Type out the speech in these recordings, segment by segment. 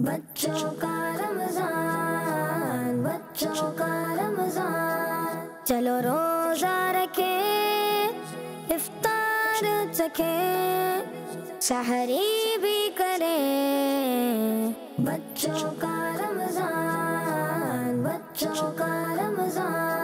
बच्चों का रमजान बच्चों का रमजान चलो रोजा रखे इफ्तार चखे सहरी भी करें बच्चों का रमजान बच्चों का रमजान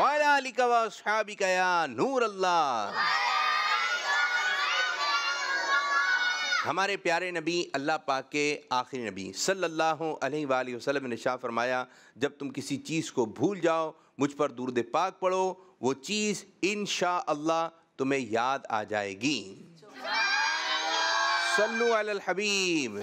वाला नूर अल्लाह हमारे प्यारे नबी अल्लाह पाक के आखिरी नबी सल्लल्लाहु अलैहि सल्ला वसल्लम ने शाह फरमाया जब तुम किसी चीज़ को भूल जाओ मुझ पर दूरद पाक पढ़ो वो चीज़ इन अल्लाह तुम्हें याद आ जाएगी सल्लु अलल हबीब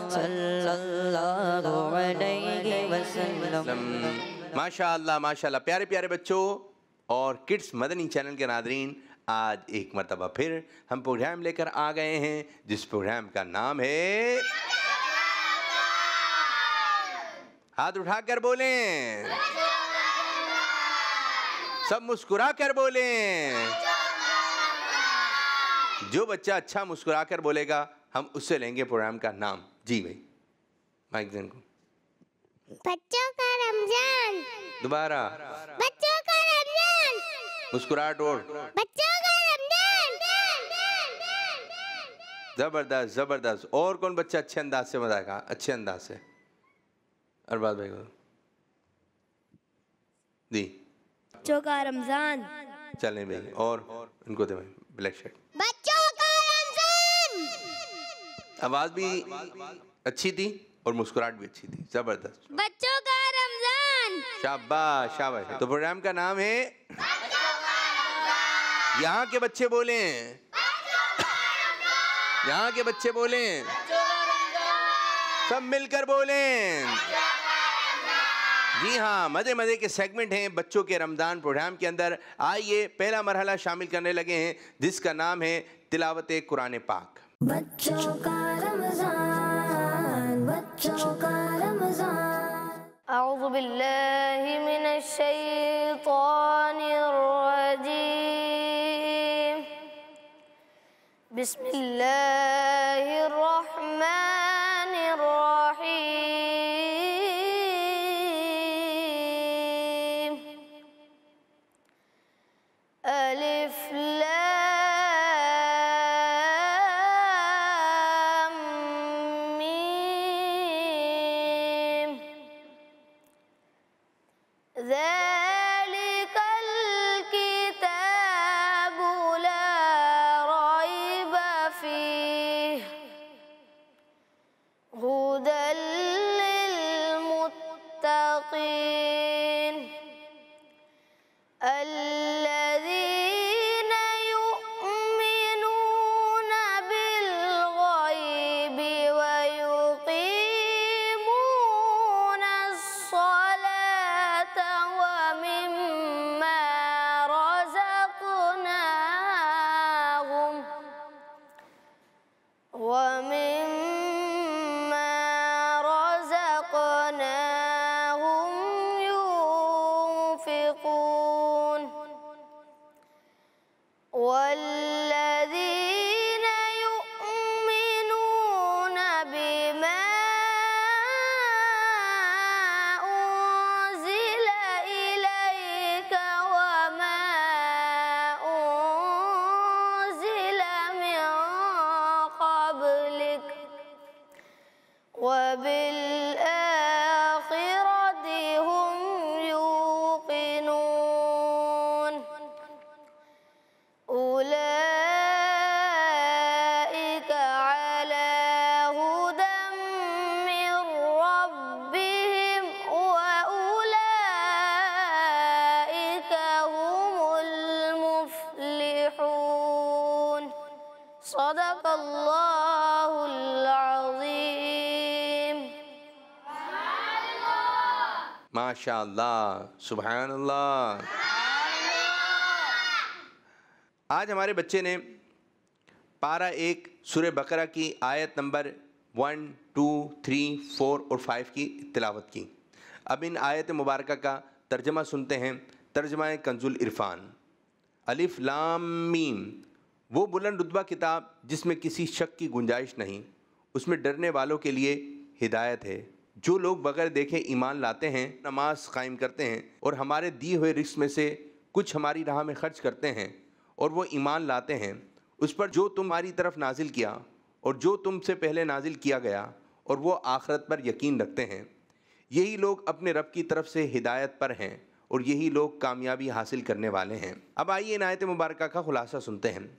माशा अलैहि माशाल्लाह माशाल्लाह प्यारे प्यारे बच्चों और किड्स मदनी चैनल के नादरीन आज एक मरतबा फिर हम प्रोग्राम लेकर आ गए हैं जिस प्रोग्राम का नाम है हाथ उठाकर बोलें सब मुस्कुरा कर बोलें जो बच्चा अच्छा मुस्कुरा कर बोलेगा हम उससे लेंगे प्रोग्राम का नाम जी भाई माइक देन को बच्चों का रमजान दोबारा बच्चों का रमजान मुस्कुराहट और बच्चों का रमजान जबरदस्त जबरदस्त और कौन बच्चा अच्छे अंदाज से बताएगा अच्छे अंदाज से अरबाज भाई को जी बच्चों का रमजान चलें भाई और इनको दे भाई ब्लैक शर्ट बच्चों का रमजान आवाज भी अच्छी थी और मुस्कुराहट भी अच्छी थी जबरदस्त बच्चों का रमजान शाबाश शाबाश तो प्रोग्राम का नाम है यहाँ के बच्चे बोले यहाँ के बच्चे बोले सब मिलकर बोले जी हाँ मज़े मज़े के सेगमेंट हैं बच्चों के रमज़ान प्रोग्राम के अंदर आइए पहला मरहला शामिल करने लगे हैं जिसका नाम है तिलावत कुरान पाक बच्चों का रमज़ान बच्चों أعوذ بالله من الشيطان الرجيم بسم الله This. माशाल्लाह सुबहान अल्लाह आज हमारे बच्चे ने पारा एक सुर बकरा की आयत number one two three four और फाइव की तिलावत की अब इन आयत मुबारक का तर्जमा सुनते हैं तर्जमा कंजुल इरफान अलिफ लाम मीम वो बुलंद रुतबा किताब जिसमें किसी शक की गुंजाइश नहीं उसमें डरने वालों के लिए हिदायत है जो लोग बगैर देखे ईमान लाते हैं नमाज कायम करते हैं और हमारे दिए हुए रिस्क में से कुछ हमारी राह में खर्च करते हैं और वो ईमान लाते हैं उस पर जो तुम्हारी तरफ नाजिल किया और जो तुमसे पहले नाजिल किया गया और वो आखरत पर यकीन रखते हैं यही लोग अपने रब की तरफ से हिदायत पर हैं और यही लोग कामयाबी हासिल करने वाले हैं अब आइए इन आयत मुबारक का खुलासा सुनते हैं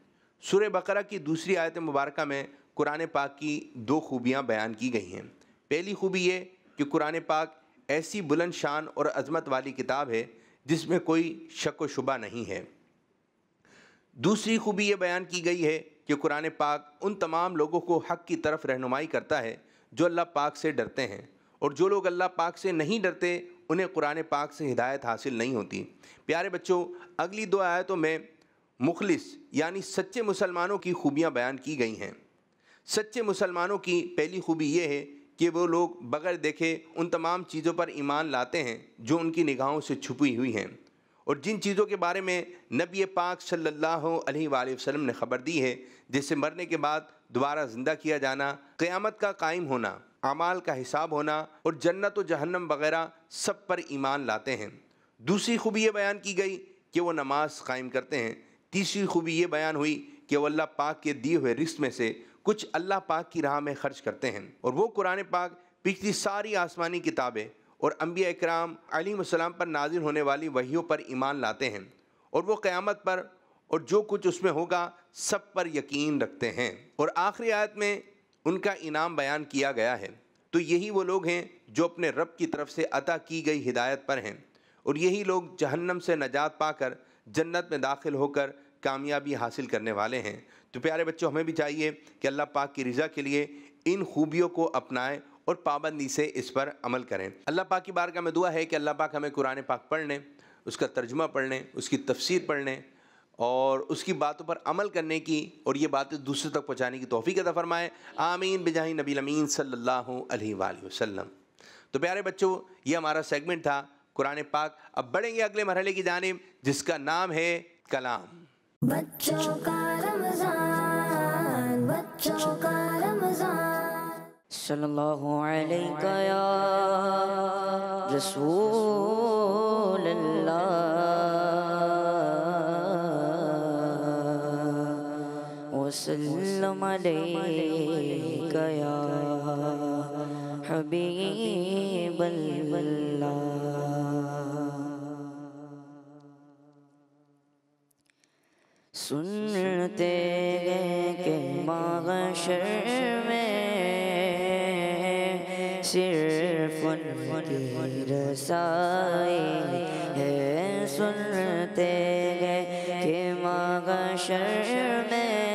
सुर बकरा की दूसरी आयत मुबारक में कुरान पाक की दो खूबियाँ बयान की गई हैं पहली खूबी ये कि कुरान पाक ऐसी बुलंद शान और अजमत वाली किताब है जिसमें कोई शक व शुबा नहीं है दूसरी खूबी ये बयान की गई है कि कुरान पाक उन तमाम लोगों को हक की तरफ रहनुमाई करता है जो अल्लाह पाक से डरते हैं और जो लोग अल्लाह पाक से नहीं डरते उन्हें कुरान पाक से हिदायत हासिल नहीं होती प्यारे बच्चों अगली दो आयतों में मुखलिस यानी सच्चे मुसलमानों की खूबियाँ बयान की गई हैं सच्चे मुसलमानों की पहली खूबी ये है कि वो लोग बगैर देखे उन तमाम चीज़ों पर ईमान लाते हैं जो उनकी निगाहों से छुपी हुई हैं और जिन चीज़ों के बारे में नबी पाक सल्लल्लाहु अलैहि वसल्लम ने ख़बर दी है जिससे मरने के बाद दोबारा ज़िंदा किया जाना क़यामत का कायम होना अमाल का हिसाब होना और जन्नत व जहन्नम वगैरह सब पर ईमान लाते हैं दूसरी खूबी ये बयान की गई कि वह नमाज कायम करते हैं तीसरी खूबी ये बयान हुई कि वह अल्लाह पाक के दिए हुए रिस्क में से कुछ अल्लाह पाक की राह में खर्च करते हैं और वो कुरान पाक पिछली सारी आसमानी किताबें और अम्बिया इकराम अलीसम पर नाजिल होने वाली वहीयों पर ईमान लाते हैं और वो क़्यामत पर और जो कुछ उसमें होगा सब पर यकीन रखते हैं और आखिरी आयत में उनका इनाम बयान किया गया है तो यही वो लोग हैं जो अपने रब की तरफ से अता की गई हिदायत पर हैं और यही लोग जहन्नम से नजात पाकर जन्नत में दाखिल होकर कामयाबी हासिल करने वाले हैं तो प्यारे बच्चों हमें भी चाहिए कि अल्लाह पाक की रज़ा के लिए इन खूबियों को अपनाएं और पाबंदी से इस पर अमल करें अल्लाह पाक की बारगाह में दुआ है कि अल्लाह पाक हमें कुरान पाक पढ़ने उसका तर्जुमा पढ़ने उसकी तफसीर पढ़ने और उसकी बातों पर अमल करने की और ये बातें दूसरे तक पहुँचाने की तोहफ़ी क़ा फ़रमाएँ आमीन बिजाही नबी अमीन सल्लाम वसम तो प्यारे बच्चों ये हमारा सेगमेंट था कुरान पाक अब बढ़ेंगे अगले मरहले की जानब जिसका नाम है कलाम बच्चों का रमजान बच्चों का रमजान सल्लल्लाहु अलैहि या रसूल अल्लाह वसल्लम अलैहि या हबीब अल्लाह सुनते गए के माशर में सिर्फ उनकी रसाई है सुनते गए के माशर में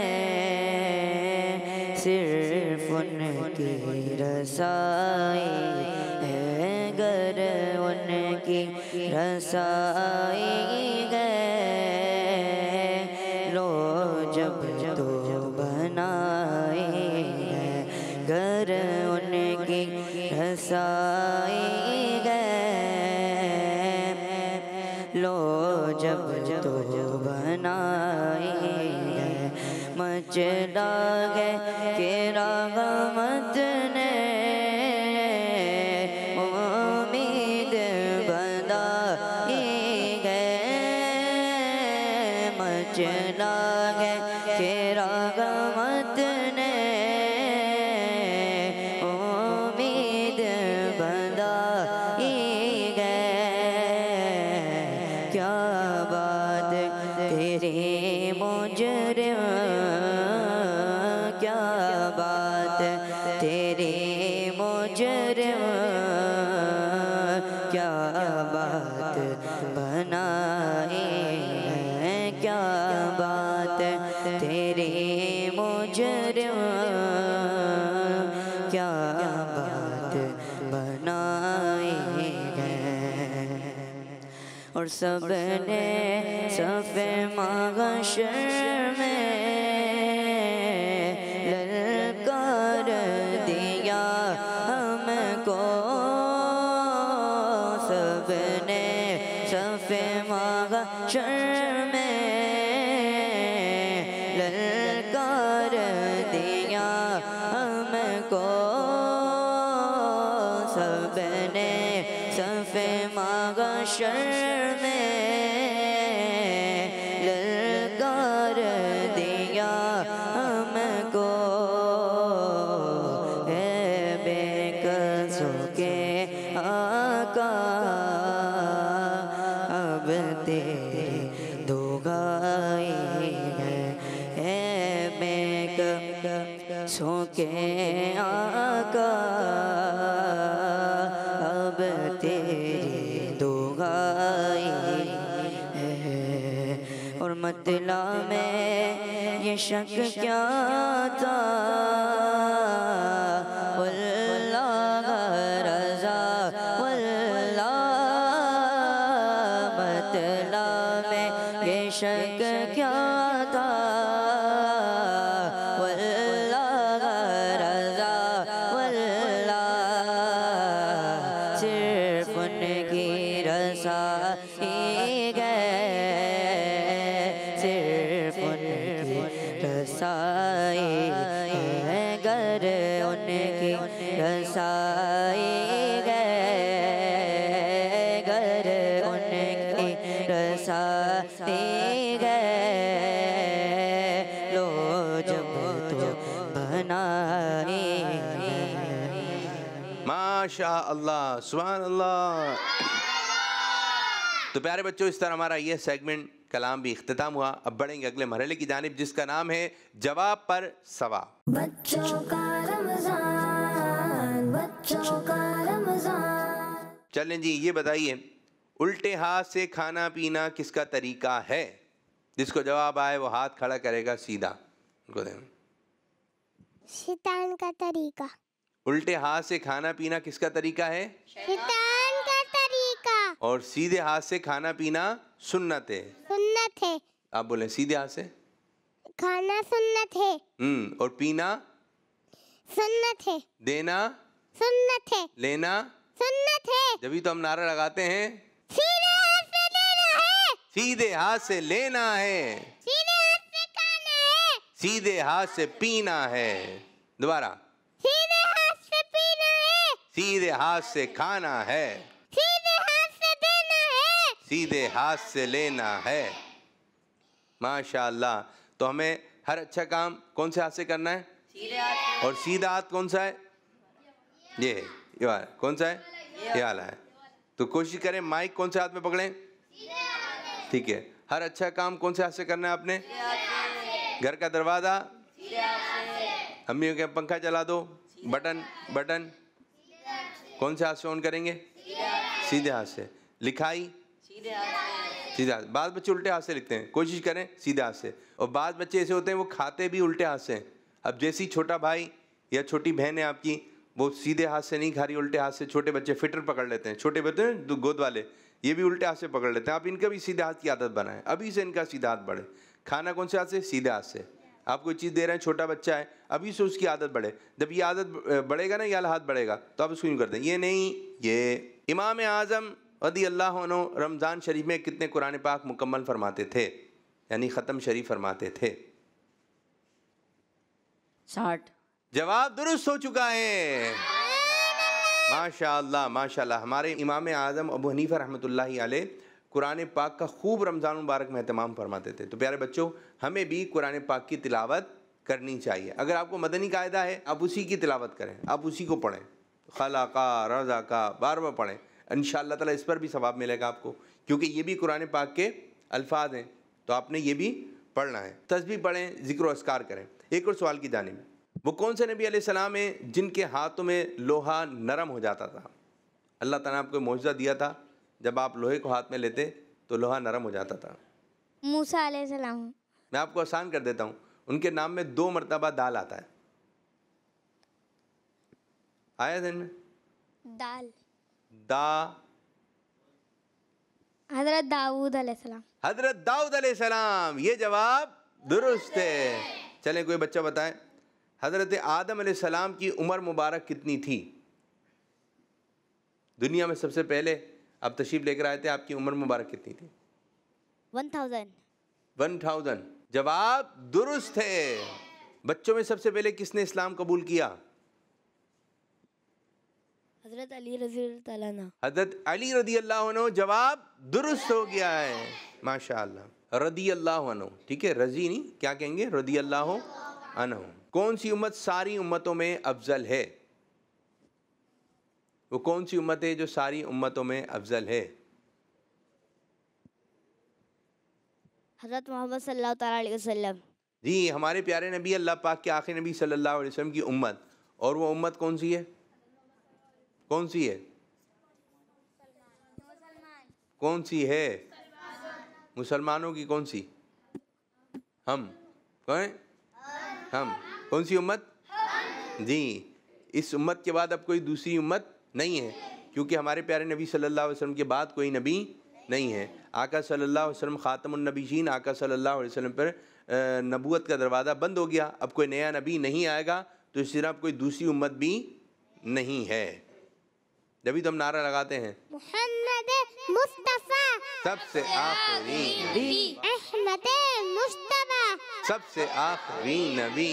सिर्फ उनकी रसाई है गर उनकी रसाई साए गए लो जब जब बनाए गए मचे क्या बात तेरी मुजरम क्या बात बनाए क्या बात तेरी मुजरम क्या बात बनाए और सब ने सफ़े मागशर सोके आका अब तेरी दुगाई है और मतला में ये शक क्या था तो प्यारे बच्चों इस तरह हमारा ये सेगमेंट कलाम भी अख्ताम हुआ अब बढ़ेंगे अगले मरहले की जानब जिसका नाम है जवाब पर सवा बच्चों का चलें जी ये बताइए उल्टे हाथ से खाना पीना किसका तरीका है जिसको जवाब आए वो हाथ खड़ा करेगा सीधा शैतान का तरीका उल्टे हाथ से खाना पीना किसका तरीका है शैतान और सीधे हाथ से खाना पीना सुन्नत है सुन्नत है आप बोले सीधे हाथ से खाना सुन्नत है हम्म और पीना सुन्नत है देना सुन्नत है लेना सुन्नत है जब तो हम नारा लगाते हैं सीधे हाथ से लेना है सीधे हाथ से लेना है सीधे हाथ से खाना है सीधे हाथ से पीना है दोबारा सीधे हाथ से पीना है सीधे हाथ से खाना है सीधे हाथ से लेना है माशाल्लाह तो हमें हर अच्छा काम कौन से हाथ से करना है और सीधा हाथ कौन सा है ये ये वाला कौन सा है ये वाला है तो कोशिश करें माइक कौन से हाथ में पकड़ें ठीक है हर अच्छा काम कौन से हाथ से करना है आपने घर का दरवाज़ा अम्मी के पंखा चला दो बटन बटन कौन से हाथ से ऑन करेंगे सीधे हाथ से लिखाई सीधे हाथ बाद बच्चे उल्टे हाथ से लिखते हैं कोशिश करें सीधे हाथ से और बाद बच्चे ऐसे होते हैं वो खाते भी उल्टे हाथ से अब जैसी छोटा भाई या छोटी बहन है आपकी वो सीधे हाथ से नहीं खा रही उल्टे हाथ से छोटे बच्चे फिटर पकड़ लेते हैं छोटे बच्चे गोद वाले ये भी उल्टे हाथ से पकड़ लेते हैं आप इनका भी सीधे हाथ की आदत बनाएं अभी से इनका सीधा हाथ बढ़े खाना कौन से हाथ से सीधे हाथ से आप कोई चीज़ दे रहे हैं छोटा बच्चा है अभी से उसकी आदत बढ़े जब ये आदत बढ़ेगा ना ये हाथ बढ़ेगा तो आप उसको यूँ कर दें ये नहीं ये इमाम आज़म रदी अल्लाह रमज़ान शरीफ में कितने कुरान पाक मुकम्मल फरमाते थे यानी ख़त्म शरीफ फरमाते थे साठ जवाब दुरुस्त हो चुका है माशा माशा हमारे इमाम आज़म अबू हनीफ़ा रहमत अलैह कुरान पाक का खूब रमज़ान मुबारक में अहतमाम फरमाते थे तो प्यारे बच्चों हमें भी कुरान पाक की तिलावत करनी चाहिए अगर आपको मदनी कायदा है आप उसी की तिलावत करें आप उसी को पढ़ें खला का रजा का बार बार पढ़ें इन ताला इस पर भी सवाब मिलेगा आपको क्योंकि ये भी कुरान पाक के अल्फाज हैं तो आपने ये भी पढ़ना है तस्वीर पढ़ें जिक्र असकार करें एक और सवाल की जाने में वो कौन से नबी आसमाम हैं जिनके हाथों में लोहा नरम हो जाता था अल्लाह ताला आपको मुआवजा दिया था जब आप लोहे को हाथ में लेते तो लोहा नरम हो जाता था मूसा सलाम मैं आपको आसान कर देता हूँ उनके नाम में दो मरतबा दाल आता है आया दिन में दाल दा हजरत दाऊद सलाम हजरत दाऊद ये जवाब दुरुस्त है चले कोई बच्चा बताए हजरत आदम सलाम की उम्र मुबारक कितनी थी दुनिया में सबसे पहले आप तशीफ लेकर आए थे आपकी उम्र मुबारक कितनी थी वन थाउजेंड वन थाउजेंड जवाब दुरुस्त है बच्चों में सबसे पहले किसने इस्लाम कबूल किया हजरत अली रजी हजरत अली रजी अल्लाह जवाब दुरुस्त हो गया है माशा रजी अल्लाह ठीक है रजी नहीं क्या कहेंगे रजी अल्लाह कौन सी उम्मत सारी उम्मतों में अफजल है वो कौन सी उम्मत है जो सारी उम्मतों में अफजल है हजरत मोहम्मद जी हमारे प्यारे नबी अल्लाह पाक के आखिर नबी सल्लल्लाहु अलैहि वसल्लम की उम्मत और वो उम्मत कौन सी है कौन सी है कौन सी है मुसलमानों की कौन सी हम कौन हम कौन सी उम्मत जी इस उम्मत के बाद अब कोई दूसरी उम्मत नहीं है क्योंकि हमारे प्यारे नबी सल्लल्लाहु अलैहि वसल्लम के बाद कोई नबी नहीं है आका सल्लल्लाहु अलैहि वसल्लम ख़ातमनबीजीन आका सल्लल्लाहु अलैहि वसल्लम पर नबूत का दरवाज़ा बंद हो गया अब कोई नया नबी नहीं आएगा तो इस तरह कोई दूसरी उम्मत भी नहीं है जब भी तो हम नारा लगाते हैं मोहम्मद मुस्तफ़ा सबसे आखिरी नबी अहमद मुस्तफ़ा सबसे आखिरी नबी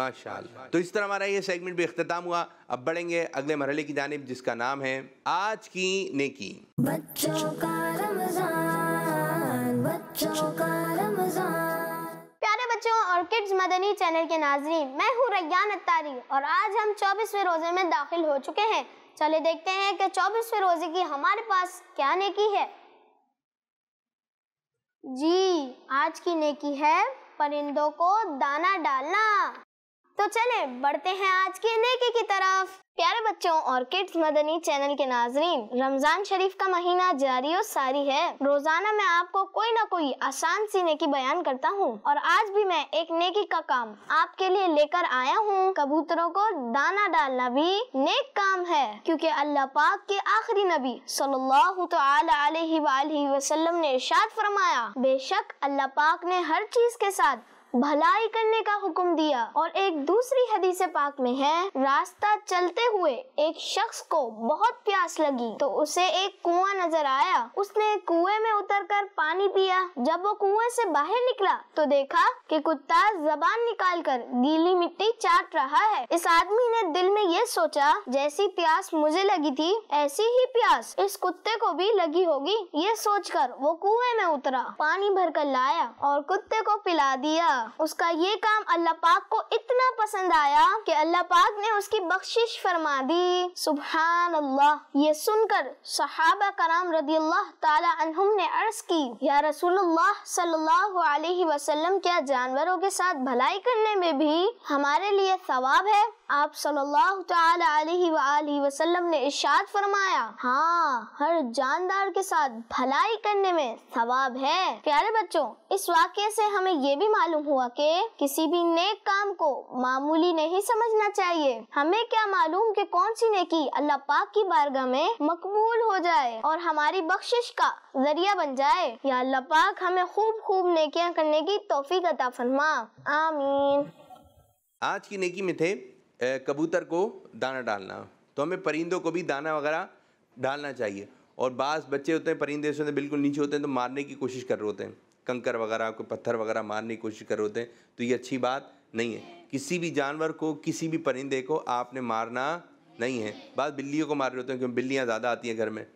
माशाल्लाह तो इस तरह हमारा ये सेगमेंट भी अख्ताम हुआ अब बढ़ेंगे अगले मरहले की जानब जिसका नाम है आज की नेकी बच्चों का रमजान बच्चों का रमजान प्यारे बच्चों और किड्स मदनी चैनल के नाजरीन मैं हूँ रैयान अत्तारी और आज हम चौबीसवें रोजे में दाखिल हो चुके हैं चले देखते हैं कि चौबीसवें रोजे की हमारे पास क्या नेकी है जी आज की नेकी है परिंदों को दाना डालना तो चले बढ़ते हैं आज के नेकी की तरफ प्यारे बच्चों और किड्स मदनी चैनल के नाजरीन रमजान शरीफ का महीना जारी और सारी है रोजाना मैं आपको कोई ना कोई आसान सी नेकी बयान करता हूँ और आज भी मैं एक नेकी का काम आपके लिए लेकर आया हूँ कबूतरों को दाना डालना भी नेक काम है क्योंकि अल्लाह पाक के आखिरी नबी सल्लल्लाहु अलैहि वसल्लम ने इरशाद फरमाया बेशक अल्लाह पाक ने हर चीज के साथ भलाई करने का हुक्म दिया और एक दूसरी हदीस पाक में है रास्ता चलते हुए एक शख्स को बहुत प्यास लगी तो उसे एक कुआं नजर आया उसने कुएं में उतरकर पानी पिया जब वो कुएं से बाहर निकला तो देखा कि कुत्ता जबान निकाल कर गीली मिट्टी चाट रहा है इस आदमी ने दिल में ये सोचा जैसी प्यास मुझे लगी थी ऐसी ही प्यास इस कुत्ते को भी लगी होगी ये सोचकर वो कुएं में उतरा पानी भर कर लाया और कुत्ते को पिला दिया किया उसका ये काम अल्लाह पाक को इतना पसंद आया कि अल्लाह पाक ने उसकी बख्शिश फरमा दी सुबहान अल्लाह ये सुनकर सहाबा कराम रदी अल्लाह तुम ने अर्ज की या रसूल सल्लल्लाहु अलैहि वसल्लम क्या जानवरों के साथ भलाई करने में भी हमारे लिए सवाब है आप सल्लल्लाहु अलैहि वसल्लम ने इशाद फरमाया हाँ हर जानदार के साथ भलाई करने में सवाब है प्यारे बच्चों इस वाक्य से हमें ये भी मालूम हुआ कि किसी भी नेक काम को मामूली नहीं समझना चाहिए हमें क्या मालूम कि कौन सी नेकी अल्लाह पाक की बारगाह में मकबूल हो जाए और हमारी बख्शिश का जरिया बन जाए या अल्लाह पाक हमें खूब खूब नेकियाँ करने की तोफीक अता फरमा आमीन आज की नेकी में थे कबूतर को दाना डालना तो हमें परिंदों को भी दाना वगैरह डालना चाहिए और बास बच्चे होते हैं परिंदे होते बिल्कुल नीचे होते हैं तो मारने की कोशिश कर रहे होते हैं कंकर वगैरह कोई पत्थर वगैरह मारने की कोशिश कर रहे होते हैं तो ये अच्छी बात नहीं है किसी भी जानवर को किसी भी परिंदे को आपने मारना नहीं है बात बिल्लियों को मार रहे होते हैं क्योंकि बिल्लियाँ ज़्यादा आती हैं घर में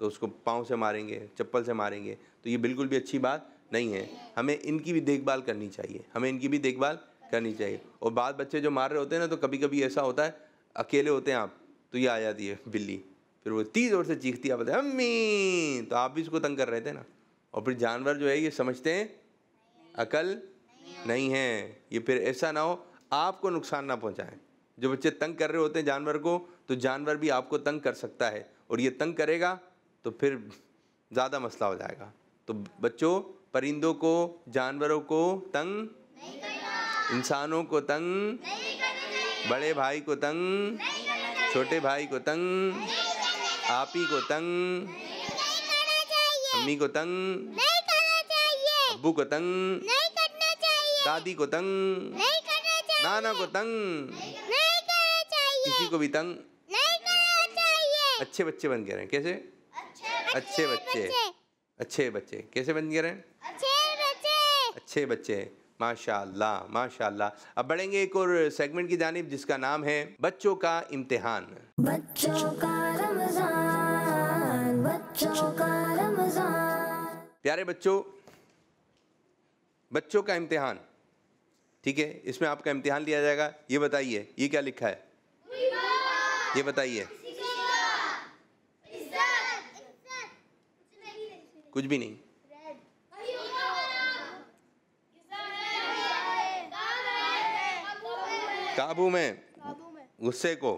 तो उसको पाँव से मारेंगे चप्पल से मारेंगे तो ये बिल्कुल भी अच्छी बात नहीं है हमें इनकी भी देखभाल करनी चाहिए हमें इनकी भी देखभाल करनी चाहिए और बाद बच्चे जो मार रहे होते हैं ना तो कभी कभी ऐसा होता है अकेले होते हैं आप तो ये आ जाती है बिल्ली फिर वो तीज ओर से चीखती है बताए अम्मी तो आप भी इसको तंग कर रहे थे ना और फिर जानवर जो है ये समझते हैं अकल नहीं है ये फिर ऐसा ना हो आपको नुकसान ना पहुँचाएँ जो बच्चे तंग कर रहे होते हैं जानवर को तो जानवर भी आपको तंग कर सकता है और ये तंग करेगा तो फिर ज़्यादा मसला हो जाएगा तो बच्चों परिंदों को जानवरों को तंग नहीं इंसानों को तंग बड़े भाई को तंग छोटे भाई को तंग आप ही को तंग मम्मी को तंग अबू को तंग दादी को तंग नाना को तंग किसी को भी तंग अच्छे बच्चे बन गए हैं कैसे अच्छे बच्चे अच्छे बच्चे कैसे बन गए हैं अच्छे बच्चे माशाल्लाह माशाल्लाह अब बढ़ेंगे एक और सेगमेंट की जानब जिसका नाम है बच्चों का इम्तिहान बच्चों का रमजान बच्चों का रमजान प्यारे बच्चों बच्चों का इम्तिहान ठीक है इसमें आपका इम्तिहान लिया जाएगा ये बताइए ये क्या लिखा है ये बताइए कुछ भी नहीं काबू में गुस्से को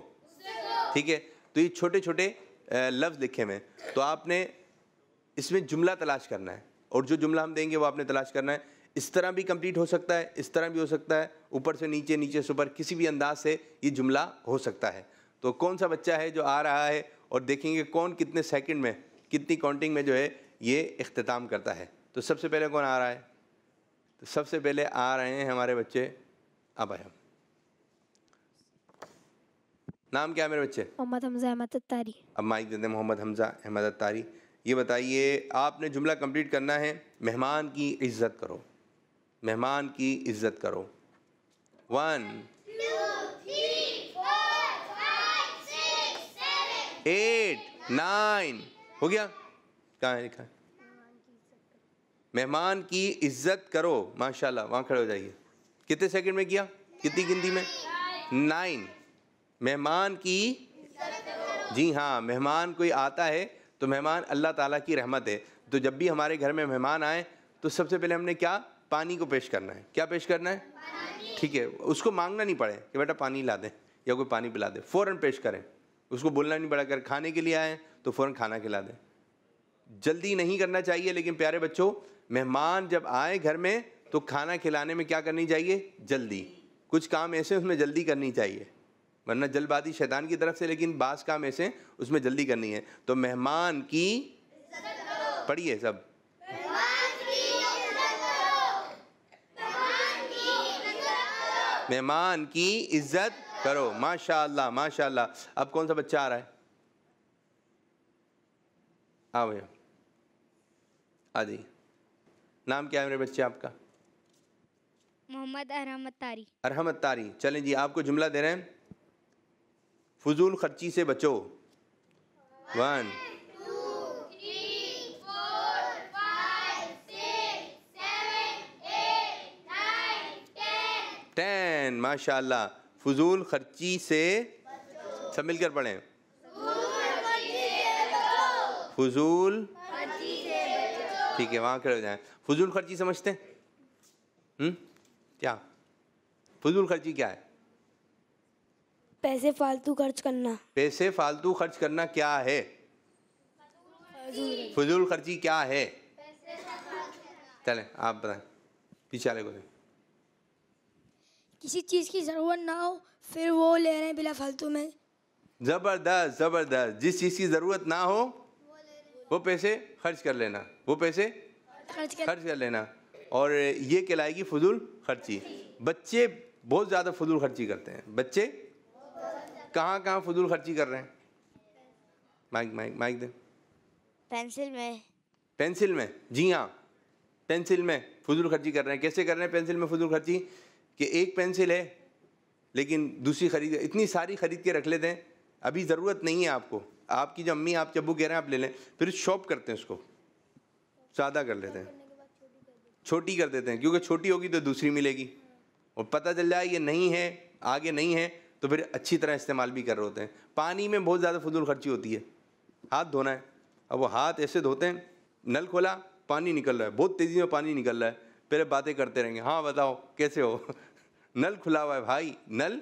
ठीक है तो ये छोटे छोटे लफ्ज़ लिखे में तो आपने इसमें जुमला तलाश करना है और जो जुमला हम देंगे वो आपने तलाश करना है इस तरह भी कंप्लीट हो सकता है इस तरह भी हो सकता है ऊपर से नीचे नीचे से ऊपर किसी भी अंदाज से ये जुमला हो सकता है तो कौन सा बच्चा है जो आ रहा है और देखेंगे कौन कितने सेकंड में कितनी काउंटिंग में जो है ये अख्ताम करता है तो सबसे पहले कौन आ रहा है तो सबसे पहले आ रहे हैं हमारे बच्चे अब हम नाम क्या है मेरे बच्चे मोहम्मद हमजा अहमद अतारी अब माइक देते हैं मोहम्मद हमजा अहमद अतारी ये बताइए आपने जुमला कंप्लीट करना है मेहमान की इज्जत करो मेहमान की इज्जत करो वन एट नाइन हो गया कहाँ है लिखा मेहमान की इज्जत करो माशाल्लाह वहाँ खड़े हो जाइए कितने सेकंड में किया कितनी गिनती में नाइन मेहमान की जी हाँ मेहमान कोई आता है तो मेहमान अल्लाह ताला की रहमत है तो जब भी हमारे घर में मेहमान आए तो सबसे पहले हमने क्या पानी को पेश करना है क्या पेश करना है ठीक है उसको मांगना नहीं पड़े कि बेटा पानी ला दें या कोई पानी पिला दें फ़ौर पेश करें उसको बोलना नहीं पड़ा अगर खाने के लिए आएँ तो फ़ौर खाना खिला दें जल्दी नहीं करना चाहिए लेकिन प्यारे बच्चों मेहमान जब आए घर में तो खाना खिलाने में क्या करनी चाहिए जल्दी कुछ काम ऐसे उसमें जल्दी करनी चाहिए वरना जल्दबाजी शैतान की तरफ से लेकिन बास काम ऐसे उसमें जल्दी करनी है तो मेहमान की पढ़िए सब मेहमान की इज्जत करो माशाल्लाह माशाल्लाह अब कौन सा बच्चा आ रहा है हाँ भैया आ जाइए नाम क्या है मेरे बच्चे आपका मोहम्मद अरहमत तारी अरहमत तारी चलें जी आपको जुमला दे रहे हैं फजूल खर्ची से बचो वन टेन माशा फजूल खर्ची से सब मिलकर पढ़ें फजूल ठीक है वहाँ खड़े हो जाए फजूल खर्ची समझते हैं हम्म? क्या फजूल खर्ची क्या है पैसे फालतू खर्च करना पैसे फालतू खर्च करना क्या है फजूल खर्ची क्या है चले आप बताए पीछे को किसी चीज़ की ज़रूरत ना हो फिर वो ले रहे हैं बिला फालतू में ज़बरदस्त ज़बरदस्त जिस चीज़ की ज़रूरत ना हो वो पैसे खर्च कर लेना वो पैसे खर्च कर, खर्च कर लेना और ये कहलाएगी फजूल खर्ची बच्चे बहुत ज़्यादा फजूल खर्ची करते हैं बच्चे कहाँ कहाँ फजूल खर्ची कर रहे हैं माइक माइक माइक दे पेंसिल में पेंसिल में जी हाँ पेंसिल में फजूल खर्ची कर रहे हैं कैसे कर रहे हैं पेंसिल में फजूल खर्ची कि एक पेंसिल है लेकिन दूसरी खरीद इतनी सारी खरीद के रख लेते हैं अभी ज़रूरत नहीं है आपको आपकी जो अम्मी आप चब्बू कह रहे हैं आप ले लें फिर शॉप करते हैं उसको सादा कर लेते हैं छोटी कर देते हैं क्योंकि छोटी होगी तो दूसरी मिलेगी और पता चल जाए ये नहीं है आगे नहीं है तो फिर अच्छी तरह इस्तेमाल भी कर रहे होते हैं पानी में बहुत ज़्यादा फजूल खर्ची होती है हाथ धोना है अब वो हाथ ऐसे धोते हैं नल खोला पानी निकल रहा है बहुत तेज़ी में पानी निकल रहा है पहले बातें करते रहेंगे हाँ बताओ कैसे हो नल खुला हुआ है भाई नल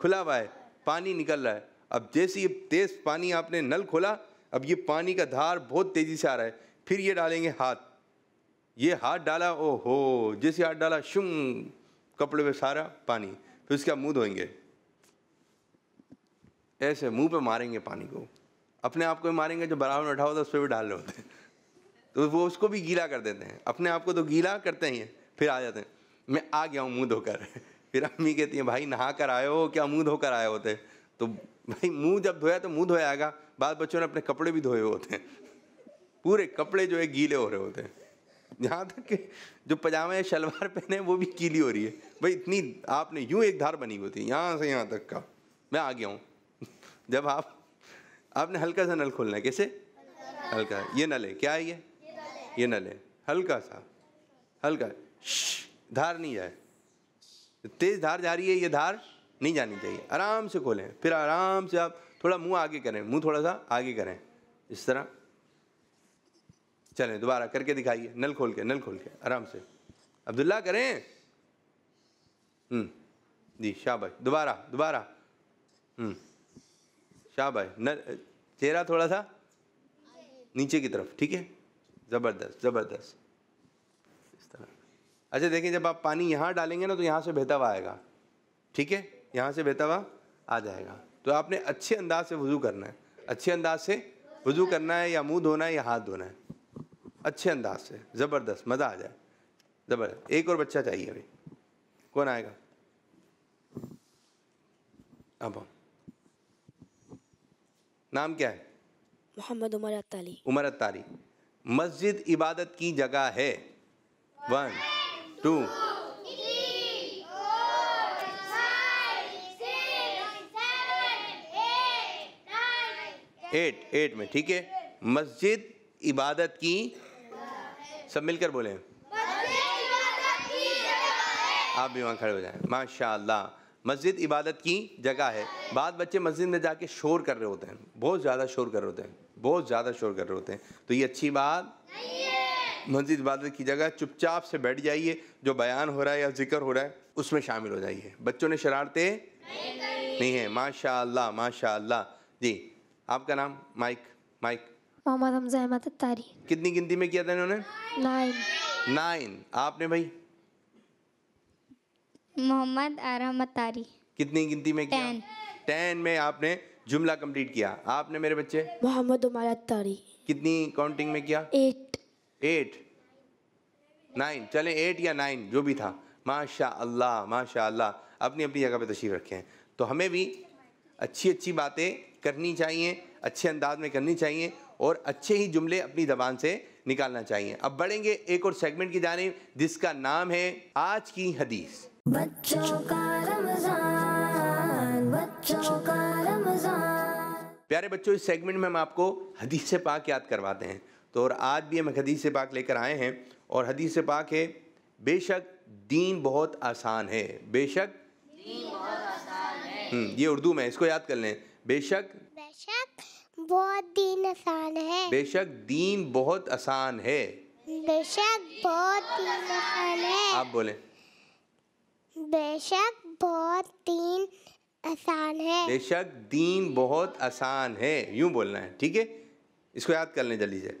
खुला हुआ है पानी निकल रहा है अब जैसे ये तेज़ पानी आपने नल खोला अब ये पानी का धार बहुत तेज़ी से आ रहा है फिर ये डालेंगे हाथ ये हाथ डाला ओ हो जैसे हाथ डाला शुम कपड़े में सारा पानी फिर उसका मुँह धोएंगे ऐसे मुंह पे मारेंगे पानी को अपने आप को ही मारेंगे जो बराबर में उठाओ तो उस पर भी डाल रहे होते हैं तो वो उसको भी गीला कर देते हैं अपने आप को तो गीला करते ही हैं फिर आ जाते हैं मैं आ गया हूँ मुँह धोकर फिर अम्मी कहती हैं भाई नहा कर आए हो क्या मुँह धोकर आए होते तो भाई मुँह जब धोया तो मुँह धोया आएगा बाद बच्चों ने अपने कपड़े भी धोए होते हैं पूरे कपड़े जो है गीले हो रहे होते हैं यहाँ तक कि जो पजामे या शलवार पहने वो भी गीली हो रही है भाई इतनी आपने यूँ एक धार बनी होती है यहाँ से यहाँ तक का मैं आ गया हूँ जब आप आपने हल्का सा नल खोलना है कैसे हल्का ये नल है क्या है ये ये नल है हल्का सा हल्का धार नहीं जाए तेज़ धार जा रही है ये धार नहीं जानी चाहिए आराम से खोलें फिर आराम से आप थोड़ा मुंह आगे करें मुंह थोड़ा सा आगे करें इस तरह चलें दोबारा करके दिखाइए नल खोल के नल खोल के आराम से अब्दुल्ला करें हम्म, जी शाबाश दोबारा दोबारा हम्म शाबाश न चेहरा थोड़ा सा नीचे की तरफ ठीक है ज़बरदस्त ज़बरदस्त इस तरह अच्छा देखिए जब आप पानी यहाँ डालेंगे ना तो यहाँ से बहता हुआ आएगा ठीक है यहाँ से बहता हुआ आ जाएगा तो आपने अच्छे अंदाज से वज़ू करना है अच्छे अंदाज से वज़ू करना है या मुंह धोना है या हाथ धोना है अच्छे अंदाज से ज़बरदस्त मज़ा आ जाए ज़बरदस्त एक और बच्चा चाहिए अभी कौन आएगा अब नाम क्या है मोहम्मद उमर अताली उमर अताली मस्जिद इबादत की जगह है वन टू एट एट में ठीक है मस्जिद इबादत की सब मिलकर बोले आप भी वहाँ खड़े हो जाए माशा मस्जिद इबादत की जगह है बाद बच्चे मस्जिद में जाके शोर कर रहे होते हैं बहुत ज़्यादा शोर कर रहे होते हैं बहुत ज़्यादा शोर कर रहे होते हैं तो ये अच्छी बात मस्जिद इबादत की जगह चुपचाप से बैठ जाइए जो बयान हो रहा है या जिक्र हो रहा है उसमें शामिल हो जाइए बच्चों ने शरारतें नहीं, नहीं है माशा अल्लाह माशा अल्लाह जी आपका नाम माइक माइक मोहम्मद हमजा अहमद तारी कितनी गिनती में किया था इन्होंने नाइन नाइन आपने भाई मोहम्मद आरामतारी कितनी गिनती में किया टेन टेन में आपने जुमला कंप्लीट किया आपने मेरे बच्चे मोहम्मद उमर अतारी कितनी काउंटिंग में किया एट एट नाइन चले एट या नाइन जो भी था माशा अल्लाह माशा अल्लाह अपनी अपनी जगह पे तशरीफ रखे हैं तो हमें भी अच्छी अच्छी बातें करनी चाहिए अच्छे अंदाज में करनी चाहिए और अच्छे ही जुमले अपनी जबान से निकालना चाहिए अब बढ़ेंगे एक और सेगमेंट की जाने जिसका नाम है आज की हदीस प्यारे बच्चों इस सेगमेंट में हम आपको हदीस पाक याद करवाते हैं तो और आज भी हम हदीस पाक लेकर आए हैं और हदीस पाक है बेशक दीन बहुत आसान है बेशक दीन बहुत आसान है हम्म, ये उर्दू में इसको याद कर लें बेशक बेशक बहुत दीन आसान है बेशक दीन बहुत आसान है बेशक बहुत दीन आसान है आप बोलें बेशक बहुत दीन आसान है बेशक दीन बहुत आसान है यूं बोलना है ठीक है इसको याद कर लें जल्दी से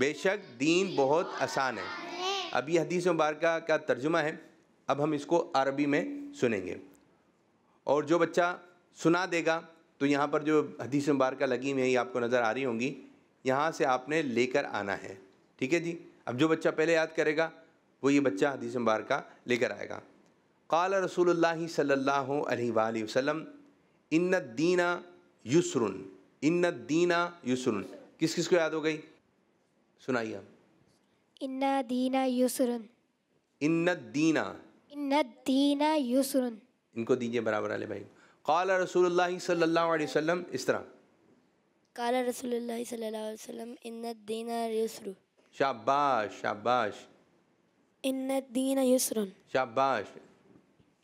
बेशक दीन बहुत आसान है अब ये हदीस मुबारक का तर्जुमा है अब हम इसको अरबी में सुनेंगे और जो बच्चा सुना देगा तो यहाँ पर जो हदीस मुबारक लगी हुई आपको नज़र आ रही होंगी यहाँ से आपने लेकर आना है ठीक है जी अब जो बच्चा पहले याद करेगा वो ये बच्चा हदीस मुबारक लेकर आएगा قال رسول الله صلى الله عليه واله وسلم ان الدين يسر ان الدين يسر किस किस को याद हो गई सुनाइए हम इन्ना दीना युसरुन इन्नत दीना इन्नत दीना युसरुन इनको दीजिए बराबर वाले भाई قال رسول الله صلى الله عليه وسلم इस तरह قال رسول الله صلى الله عليه وسلم ان الدين يسر शाबाश शाबाश इन्नत दीना युसरुन शाबाश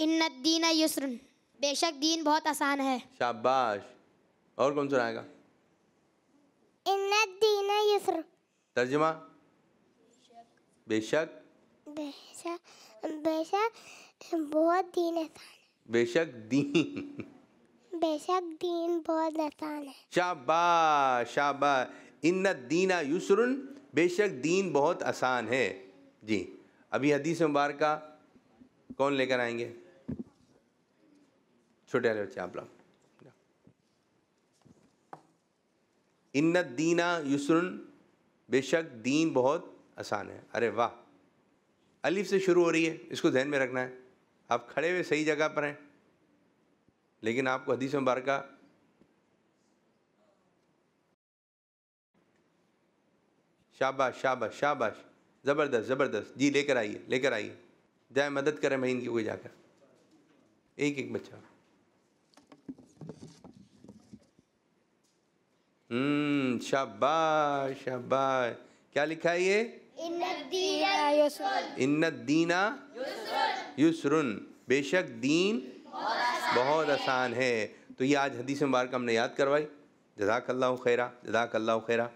इन्नदीन युसरन बेशक दीन बहुत आसान है शाबाश और कौन सुनाएगा आएगा युसर तर्जमा बेशक बेशक बेशक बहुत दीन आसान है बेशक दीन बेशक दीन बहुत आसान है शाबाश शाबाश इन्न दीना युसरन बेशक दीन बहुत आसान है जी अभी हदीस मुबारक कौन लेकर आएंगे छोटे बच्चे आप लोग इन्नत दीना युसरन बेशक दीन बहुत आसान है अरे वाह अलिफ से शुरू हो रही है इसको ध्यान में रखना है आप खड़े हुए सही जगह पर हैं लेकिन आपको हदीस मुबारका शाबाश शाबाश शाबाश ज़बरदस्त ज़बरदस्त जी लेकर आइए लेकर आइए जाए मदद करें मैं इनकी कोई जाकर एक एक बच्चा हम्म, शाबाश शाबाश क्या लिखा है ये इन्नत दीना युसरुन बेशक दीन बहुत आसान है तो ये आज हदीस मुबारक हमने याद करवाई जजाकल्ला खैरा जजाकल्ला खैरा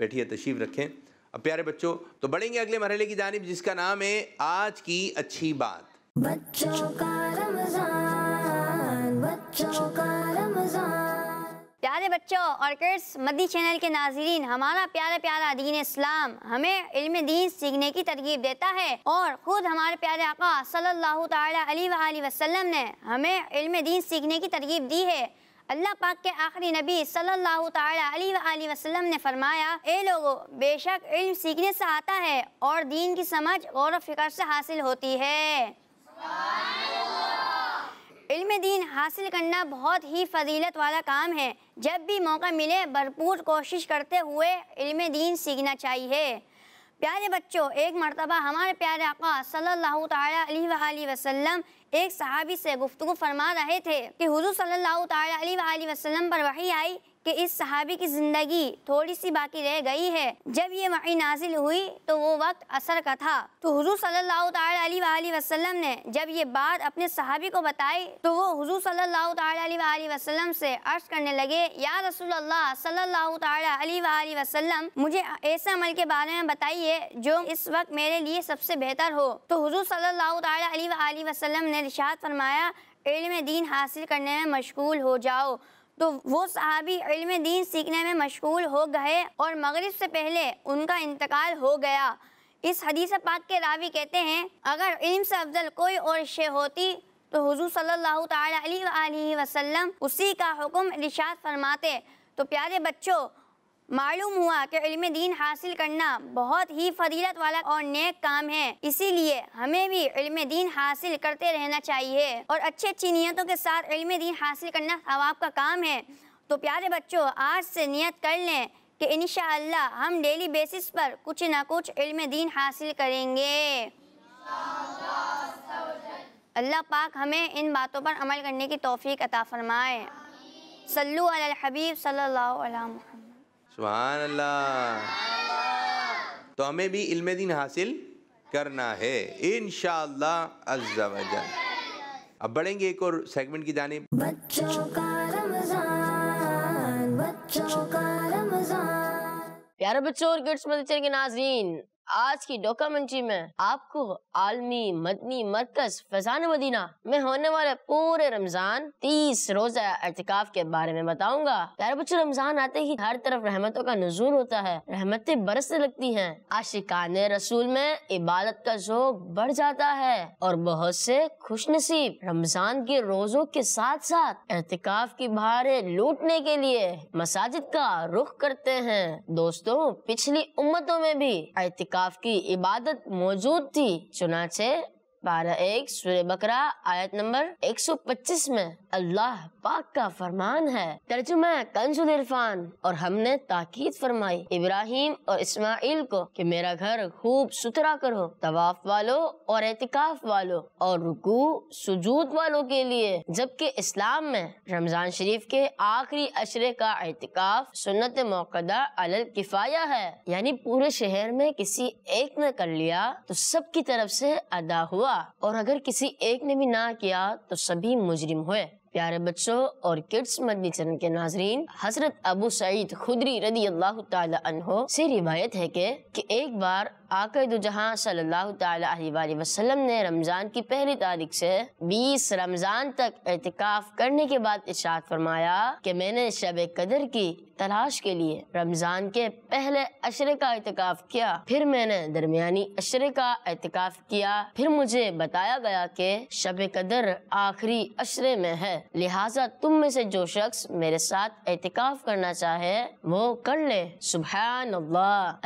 बैठिए तशीफ रखें अब प्यारे बच्चों तो बढ़ेंगे अगले मरहले की जानब जिसका नाम है आज की अच्छी बात बच्चों का रमजान बच्चों का रमजान प्यारे बच्चों और किड्स मदी चैनल के नाजरीन हमारा प्यारा प्यारा दीन इस्लाम हमें इल्म दीन सीखने की तरगीब देता है और ख़ुद हमारे प्यारे आका सल्लल्लाहु अलैहि वसल्लम ने हमें इल्म दीन सीखने की तरगीब दी है अल्लाह पाक के आखिरी नबी सल्लल्लाहु अलैहि वसल्लम ने फरमाया ए लोगो बेशक इल्म सीखने से आता है और दीन की समझ गौर फिक्र से हासिल होती है इल्म दीन हासिल करना बहुत ही फजीलत वाला काम है जब भी मौका मिले भरपूर कोशिश करते हुए इल्म दीन सीखना चाहिए प्यारे बच्चों एक मरतबा हमारे प्यारे आका सल्लल्लाहु अलैहि वसल्लम एक सहाबी से गुफ्तु फरमा रहे थे कि हुजूर सल्लल्लाहु अलैहि वसल्लम पर वही आई कि इस सहाबी की ज़िंदगी थोड़ी सी बाकी रह गई है जब ये वही नाजिल हुई तो वो वक्त असर का था तो हजू सल्ला वसलम ने जब ये बात अपने सहाबी को बताई तो वो हजू सल्ला वसलम से अर्ज करने लगे या रसूल सल्ला वसलम मुझे ऐसे अमल के बारे में बताइए जो इस वक्त मेरे लिए सबसे बेहतर हो तो हजू सल्ला वसलम ने रिशात फरमाया इल्म दीन हासिल करने में मशगूल हो जाओ तो वो सहाबी इल्म दीन सीखने में मशगूल हो गए और मगरब से पहले उनका इंतकाल हो गया इस हदीस पाक के रावी कहते हैं अगर इल्म से अफजल कोई और शे होती तो हुजूर सल्लल्लाहु अलैहि वसल्लम उसी का हुक्म इरशाद फरमाते तो प्यारे बच्चों मालूम हुआ कि इल्म दीन हासिल करना बहुत ही फजीलत वाला और नेक काम है इसीलिए हमें भी इल्म दीन हासिल करते रहना चाहिए और अच्छी अच्छी नीयतों के साथ इल्म दीन हासिल करना अवाब का काम है तो प्यारे बच्चों आज से नियत कर लें कि इन हम डेली बेसिस पर कुछ ना कुछ इल्म दीन हासिल करेंगे अल्लाह पाक हमें इन बातों पर अमल करने की तोफ़ी अता फ़रमाए सल्लु अल हबीब सल्लल्लाहु अलैहि सुबहान अल्लाह तो हमें भी इल्म दिन हासिल करना है इन शजल अब बढ़ेंगे एक और सेगमेंट की जाने बच्चों का रमजान बच्चों का रमजान प्यारे बच्चों और किड्स मदरचर के नाजरीन आज की डॉक्यूमेंट्री में आपको आलमी मदनी मरकज फैजान मदीना में होने वाले पूरे रमजान तीस रोजा एहतिकाफ के बारे में बताऊंगा प्यारे बच्चों रमजान आते ही हर तरफ रहमतों का नजूर होता है रहमतें बरसने लगती हैं आशिकान रसूल में इबादत का जोक बढ़ जाता है और बहुत से खुश नसीब रमजान के रोजों के साथ साथ एहतिकाफ की भारे लूटने के लिए मसाजिद का रुख करते हैं दोस्तों पिछली उम्मतों में भी एहतिकाफ इतिकाफ की इबादत मौजूद थी चुनाचे पारा एक सूर्य बकरा आयत नंबर 125 में अल्लाह पाक का फरमान है तर्जुमा कंजुल इरफान और हमने ताकीद फरमाई इब्राहिम और इस्माइल को कि मेरा घर खूब सुथरा करो तवाफ वालों और एहतिकाफ वालों और रुकू सुजूद वालों के लिए जबकि इस्लाम में रमजान शरीफ के आखिरी अशरे का एहतिकाफ सुन्नत मौकदा अल किफाया है यानी पूरे शहर में किसी एक ने कर लिया तो सबकी तरफ से अदा हुआ हुआ और अगर किसी एक ने भी ना किया तो सभी मुजरिम हुए प्यारे बच्चों और किड्स मदनी चरण के नाजरीन हजरत अबू सईद खुदरी रदी अल्लाह तहो से रिवायत है के, कि एक बार आकर दो जहां सल्लल्लाहु अलैहि वसल्लम ने रमज़ान की पहली तारीख से 20 रमज़ान तक एहतिकाफ करने के बाद इशात फरमाया कि मैंने शब कदर की तलाश के लिए रमज़ान के पहले अशरे का एहतिकाफ किया फिर मैंने दरमियानी अशरे का एहतिकाफ किया फिर मुझे बताया गया कि शब कदर आखिरी अशरे में है लिहाजा तुम में से जो शख्स मेरे साथ एहतिकाफ करना चाहे वो कर ले सुबह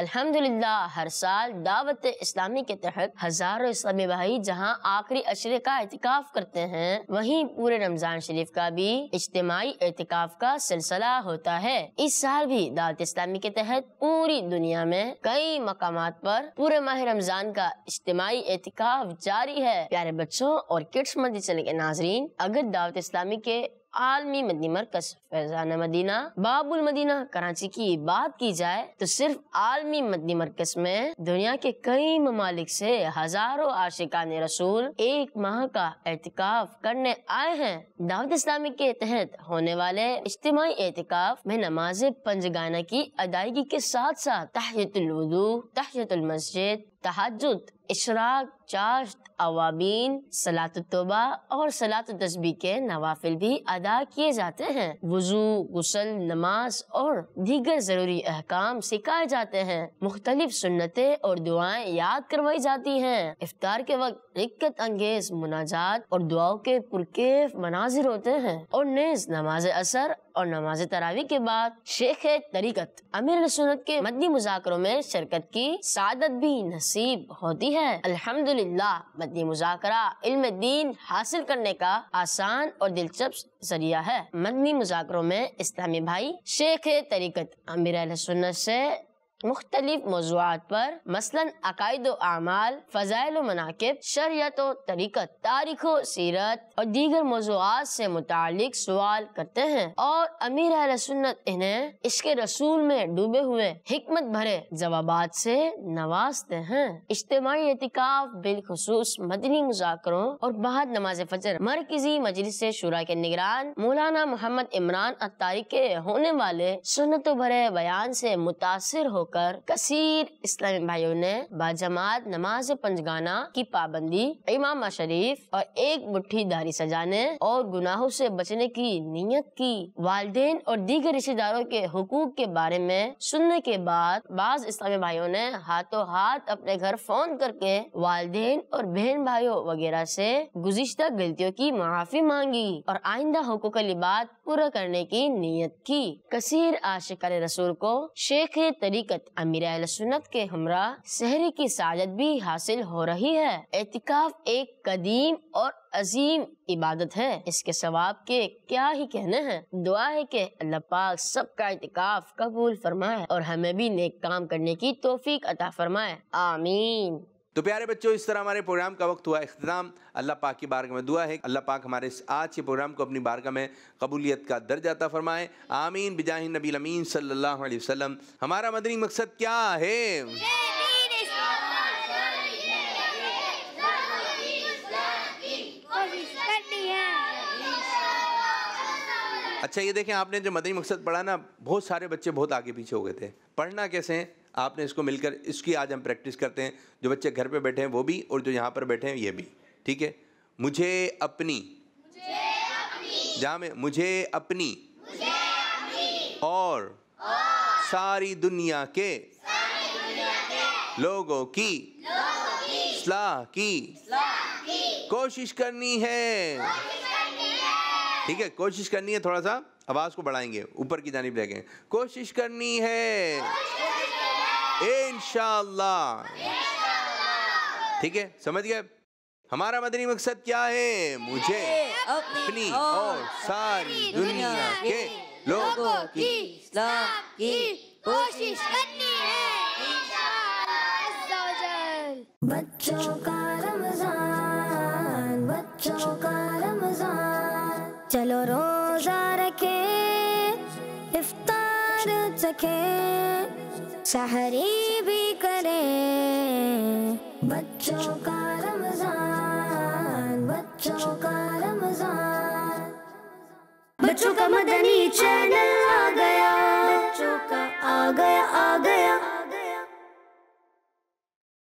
अल्हम्दुलिल्लाह हर साल दावत इस्लामी के तहत हजारों इस्लामी भाई जहाँ आखिरी अशरे का एहतिकाफ करते हैं वहीं पूरे रमजान शरीफ का भी इज्तमाही एहतिकाफ का सिलसिला होता है इस साल भी दावत इस्लामी के तहत पूरी दुनिया में कई मकाम पर पूरे माह रमजान का इज्तमाही एहतिकाफ जारी है प्यारे बच्चों और किड्स मंदिर चले के नाजरीन अगर दावत इस्लामी के आलमी मदनी मरकज फैजान मदीना बाबुल मदीना कराची की बात की जाए तो सिर्फ आलमी मदनी मरकज में दुनिया के कई ममालिक से हजारों आशिकान रसूल एक माह का एहतिकाफ करने आए हैं दावत इस्लामी के तहत होने वाले इज्तमाही एहतिकाफ में नमाज पंजगाना की अदायगी के साथ साथ तहयतुलवदू तहयतुल मस्जिद तहजद इशराक चाश्त अवाबीन सलात तोबा और सलात तस्बी के नवाफिल भी अदा किए जाते हैं वजू गसल नमाज और दीगर जरूरी अहकाम सिखाए जाते हैं मुख्तलिफ सुन्नते और दुआएं याद करवाई जाती हैं इफ्तार के वक्त रिक्कत अंगेज मुनाजात और दुआओं के पुरकेफ मनाजिर होते हैं और नेज नमाज असर और नमाज तरावी के बाद शेख तरीकत अमीर सुनत के मदनी मुजाकरों में शिरकत की सादत भी नस नसीब होती है अल्हम्दुलिल्लाह मदनी मुजाकरा इल्म दीन हासिल करने का आसान और दिलचस्प जरिया है मदनी मुजाकरों में इस्लामी भाई शेख तरीकत अमीर सुन्नत से मुख्तलिफ मौजूद पर मसलन अकायद अमाल फ़जाइल मनाकब शरीत व तरीक़त तारीख सीरत और दीगर मौजूद से मुतक सवाल करते हैं और अमीर सुन्नत इन्हें इसके रसूल में डूबे हुए हमत भरे जवाब से नवाजते हैं इज्तमी एहतिकाफ बिलखसूस मदनी मुजाकरों और बाद नमाज फजर मरकजी मजलिस शुरा के निगरान मौलाना मोहम्मद इमरान अतारी के होने वाले सुनत भरे बयान से मुतासर होकर होकर कसीर इस्लामी भाइयों ने बाजमात नमाज पंजगाना की पाबंदी इमामा शरीफ और एक मुठ्ठी दारी सजाने और गुनाहों से बचने की नीयत की वाले और दीगर रिश्तेदारों के हकूक के बारे में सुनने के बाद बाज इस्लामी भाइयों ने हाथों हाथ अपने घर फोन करके वाले और बहन भाइयों वगैरह से गुजशत गलतियों की माफी मांगी और आइंदा हकूक लिबात पूरा करने की नीयत की कसीर आशिकार रसूल को शेख तरीके फजीलत अमीर सुन्नत के हमरा शहरी की साजत भी हासिल हो रही है एहतिकाफ एक कदीम और अजीम इबादत है इसके सवाब के क्या ही कहने हैं दुआ है कि अल्लाह पाक सबका एतिकाफ कबूल फरमाए और हमें भी नेक काम करने की तोफीक अता फरमाए आमीन तो प्यारे बच्चों इस तरह हमारे प्रोग्राम का वक्त हुआ अख्ताम अल्लाह पाक की बारगाह में दुआ है अल्लाह पाक हमारे इस आज के प्रोग्राम को अपनी बारगाह में कबूलियत का दर्ज अता फरमाए आमीन बिजाह नबी अमीन सल्लल्लाहु अलैहि वसल्लम हमारा मदनी मकसद क्या है अच्छा ये देखें आपने जो मदनी मकसद पढ़ा ना बहुत सारे बच्चे बहुत आगे पीछे हो गए थे पढ़ना कैसे है आपने इसको मिलकर इसकी आज हम प्रैक्टिस करते हैं जो बच्चे घर पे बैठे हैं वो भी और जो यहाँ पर बैठे हैं ये भी ठीक है मुझे अपनी जहाँ में मुझे अपनी और, सारी दुनिया के, लोगों की, सलाह की, कोशिश करनी है ठीक है कोशिश करनी है थोड़ा सा आवाज़ को बढ़ाएंगे ऊपर की जानी देखें कोशिश करनी है इनशाला ठीक है समझ गए हमारा मदनी मकसद क्या है मुझे अपनी और सारी दुनिया के लोगों की इस्लाम की कोशिश करनी है बच्चों का रमजान बच्चों का रमजान चलो रोजा रखे इफ्तार चखें सहरी भी करे बच्चों का रमजान बच्चों का रमजान बच्चों का मदनी चैनल आ गया बच्चों का आ गया आ गया